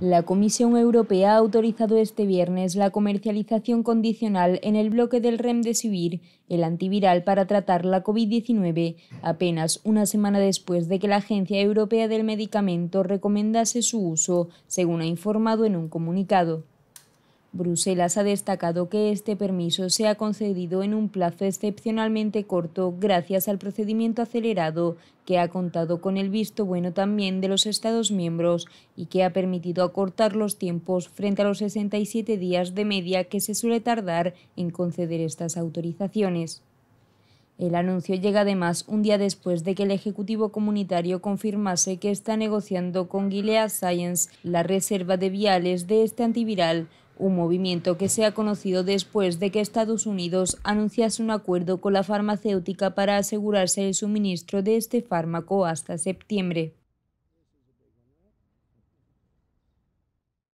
La Comisión Europea ha autorizado este viernes la comercialización condicional en el bloque del Remdesivir, el antiviral para tratar la COVID-19, apenas una semana después de que la Agencia Europea del Medicamento recomendase su uso, según ha informado en un comunicado. Bruselas ha destacado que este permiso se ha concedido en un plazo excepcionalmente corto gracias al procedimiento acelerado que ha contado con el visto bueno también de los Estados miembros y que ha permitido acortar los tiempos frente a los 67 días de media que se suele tardar en conceder estas autorizaciones. El anuncio llega además un día después de que el Ejecutivo Comunitario confirmase que está negociando con Gilead Science la reserva de viales de este antiviral un movimiento que se ha conocido después de que Estados Unidos anunciase un acuerdo con la farmacéutica para asegurarse el suministro de este fármaco hasta septiembre.